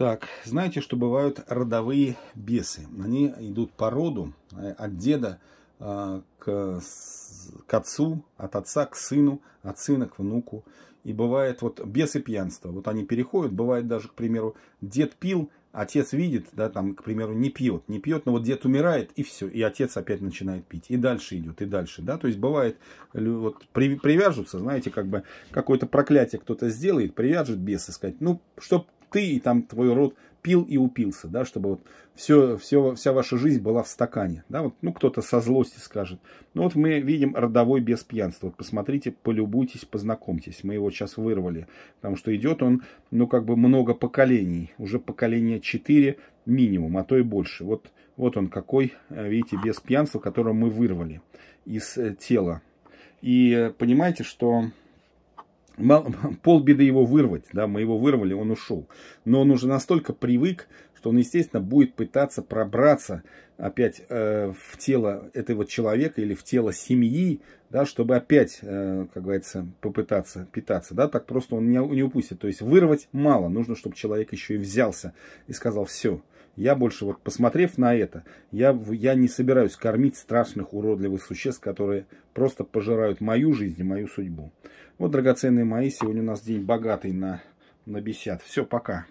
Так, знаете, что бывают родовые бесы? Они идут по роду э, от деда э, к, к отцу, от отца к сыну, от сына к внуку. И бывает вот бесы пьянства. Вот они переходят, бывает даже, к примеру, дед пил, отец видит, да, там, к примеру, не пьет, не пьет, но вот дед умирает, и все, и отец опять начинает пить, и дальше идет, и дальше, да, то есть бывает, вот при, привяжутся, знаете, как бы какое-то проклятие кто-то сделает, привяжет бесы, сказать, ну, чтобы ты и там твой род пил и упился, да, чтобы вот все, все, вся ваша жизнь была в стакане, да, вот, ну, кто-то со злости скажет. Ну, вот мы видим родовой без пьянства, вот посмотрите, полюбуйтесь, познакомьтесь, мы его сейчас вырвали, потому что идет он, ну, как бы много поколений, уже поколение 4 минимум, а то и больше, вот, вот он какой, э, видите, без пьянства, которого мы вырвали из э, тела. И э, понимаете, что полбеды его вырвать, да, мы его вырвали, он ушел. Но он уже настолько привык, что он, естественно, будет пытаться пробраться опять э, в тело этого человека или в тело семьи, да, чтобы опять, э, как говорится, попытаться питаться, да, так просто он не, не упустит. То есть вырвать мало, нужно, чтобы человек еще и взялся и сказал, все, я больше, вот посмотрев на это, я, я не собираюсь кормить страшных уродливых существ, которые просто пожирают мою жизнь и мою судьбу. Вот, драгоценные мои, сегодня у нас день богатый на, на бесят. Все, пока.